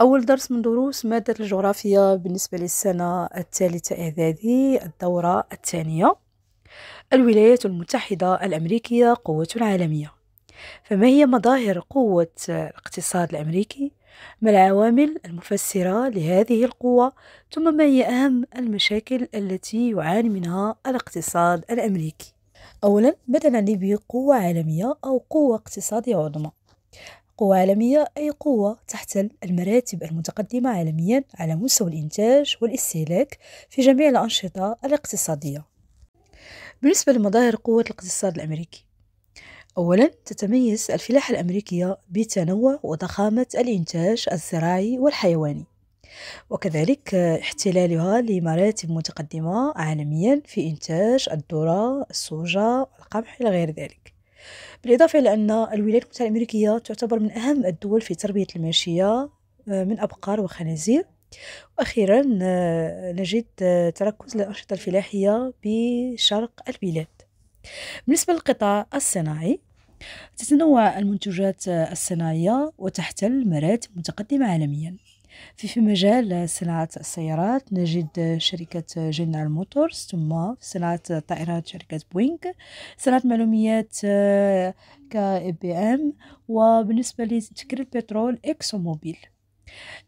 أول درس من دروس مادة الجغرافيا بالنسبة للسنة الثالثة إعدادي الدورة الثانية الولايات المتحدة الأمريكية قوة عالمية فما هي مظاهر قوة الاقتصاد الأمريكي؟ ما العوامل المفسرة لهذه القوة؟ ثم ما هي أهم المشاكل التي يعاني منها الاقتصاد الأمريكي؟ أولا نعني بقوة عالمية أو قوة اقتصادية عظمى قوة عالمية أي قوة تحتل المراتب المتقدمة عالميا على مستوى الإنتاج والاستهلاك في جميع الأنشطة الاقتصادية بالنسبة لمظاهر قوة الاقتصاد الأمريكي أولا تتميز الفلاحة الأمريكية بتنوع وضخامة الإنتاج الزراعي والحيواني وكذلك احتلالها لمراتب متقدمة عالميا في إنتاج الذرة الصوجة القمح إلى غير ذلك بالإضافة إلى أن الولايات المتحدة الأمريكية تعتبر من أهم الدول في تربية الماشية آه، من أبقار وخنازير وأخيرا آه، نجد آه، تركز الأنشطة الفلاحية بشرق البلاد بالنسبة للقطاع الصناعي تتنوع المنتجات الصناعية وتحتل مراتب متقدمة عالميا في في مجال صناعة السيارات نجد شركة جنرال موتورز ثم صناعة الطائرات شركة بوينغ صناعة معلوميات آه، كاي بي ام وبالنسبة لتكرير البترول اكسو موبيل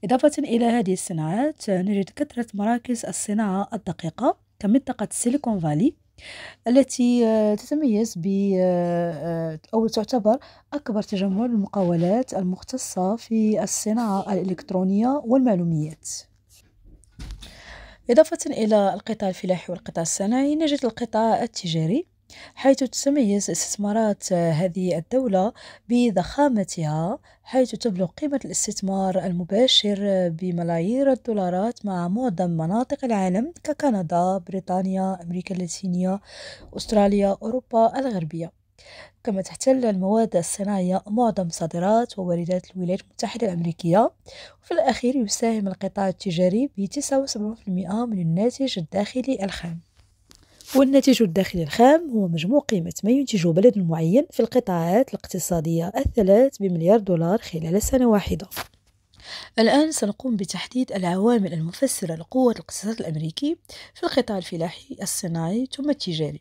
إضافة إلى هذه الصناعات نجد كثرة مراكز الصناعة الدقيقة كمنطقة سيليكون فالي التي آه، تتميز ب آه، آه، أو تعتبر أكبر تجمع للمقاولات المختصة في الصناعة الإلكترونية والمعلوميات إضافة إلى القطاع الفلاحي والقطاع الصناعي نجد القطاع التجاري حيث تتميز استثمارات آه، هذه الدولة بضخامتها حيث تبلغ قيمة الاستثمار المباشر آه، بملايير الدولارات مع معظم مناطق العالم ككندا، بريطانيا، أمريكا اللاتينية، أستراليا، أوروبا الغربية. كما تحتل المواد الصناعية معظم صادرات وواردات الولايات المتحدة الأمريكية وفي الأخير يساهم القطاع التجاري ب 79% من الناتج الداخلي الخام والناتج الداخلي الخام هو مجموع قيمة ما ينتجه بلد معين في القطاعات الاقتصادية الثلاث بمليار دولار خلال سنة واحدة الآن سنقوم بتحديد العوامل المفسرة لقوة الاقتصاد الأمريكي في القطاع الفلاحي الصناعي ثم التجاري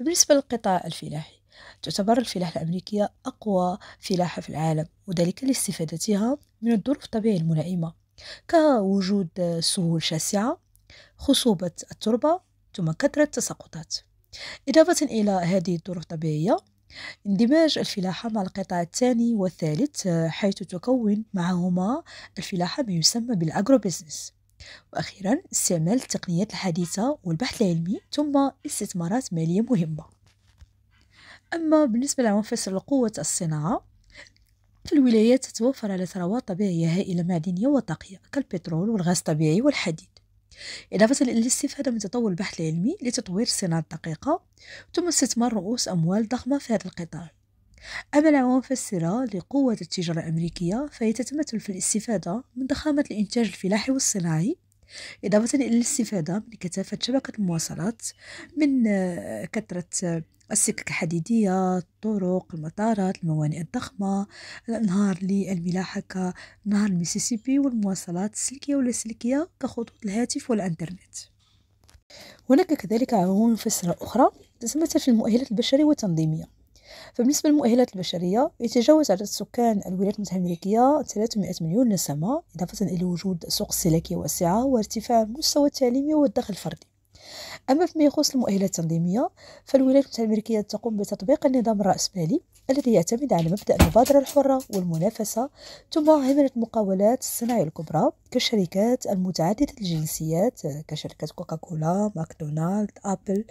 بالنسبة للقطاع الفلاحي تعتبر الفلاحة الأمريكية أقوى فلاحة في العالم وذلك لاستفادتها من الظروف الطبيعية الملائمة كوجود سهول شاسعة خصوبة التربة ثم كثرة التساقطات إضافة إلى هذه الظروف الطبيعية اندماج الفلاحة مع القطاع الثاني والثالث آه، حيث تكون معهما الفلاحة ما يسمى بالأجرو بيزنس وأخيرا استعمال التقنيات الحديثة والبحث العلمي ثم استثمارات مالية مهمة أما بالنسبة لعنفصل قوة الصناعة في الولايات تتوفر على ثروات طبيعية هائلة معدنية وطاقية كالبترول والغاز الطبيعي والحديد إضافة إلى الاستفادة من تطور البحث العلمي لتطوير الصناعة الدقيقة ثم استثمار رؤوس أموال ضخمة في هذا القطاع أما العوامل السرة لقوة التجارة الأمريكية فهي تتمثل في الاستفادة من ضخامة الإنتاج الفلاحي والصناعي إضافة إلى الاستفادة من كثافة شبكة المواصلات من آه، كثرة آه، السكك الحديدية الطرق المطارات الموانئ الضخمة الأنهار للملاحة كنهر الميسيسيبي والمواصلات السلكية واللاسلكية كخطوط الهاتف والإنترنت هناك كذلك عوامل مفسرة أخرى تسمى في المؤهلات البشرية والتنظيمية فبالنسبة للمؤهلات البشرية يتجاوز عدد سكان الولايات المتحدة الأمريكية 300 مليون نسمة إضافة إلى وجود سوق استهلاكية واسعة وارتفاع المستوى التعليمي والدخل الفردي أما فيما يخص المؤهلات التنظيمية فالولايات المتحدة الأمريكية تقوم بتطبيق النظام الرأسمالي الذي يعتمد على مبدأ المبادرة الحرة والمنافسة ثم هيمنه المقاولات الصناعية الكبرى كالشركات المتعددة الجنسيات كشركة كوكاكولا، ماكدونالد، أبل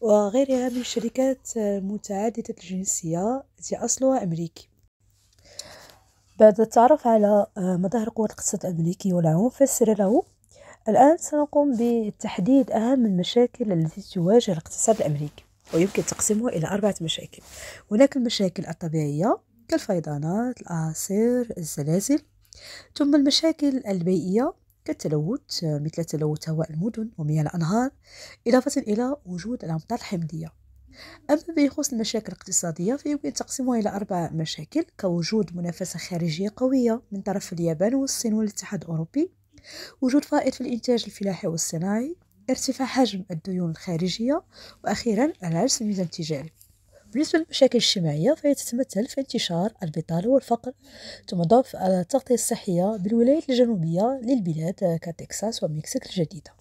وغيرها من الشركات المتعددة الجنسية التي أصلها أمريكي بعد التعرف على مظاهر قوة الاقتصاد الأمريكي والعنف فسر له الآن سنقوم بتحديد أهم المشاكل التي تواجه الاقتصاد الأمريكي ويمكن تقسيمه إلى أربعة مشاكل هناك المشاكل الطبيعية كالفيضانات الأعاصير الزلازل ثم المشاكل البيئية كالتلوث مثل تلوث هواء المدن ومياه الأنهار إضافة إلى وجود الأمطار الحمضية أما بخصوص المشاكل الاقتصادية فيمكن تقسيمها إلى أربع مشاكل كوجود منافسة خارجية قوية من طرف اليابان والصين والاتحاد الأوروبي وجود فائض في الإنتاج الفلاحي والصناعي ارتفاع حجم الديون الخارجية وأخيرا العجز في الميزان التجاري بالنسبة للمشاكل الاجتماعية فهي تتمثل في انتشار البطالة والفقر ثم ضعف التغطية الصحية بالولايات الجنوبية للبلاد كتكساس ومكسيك الجديدة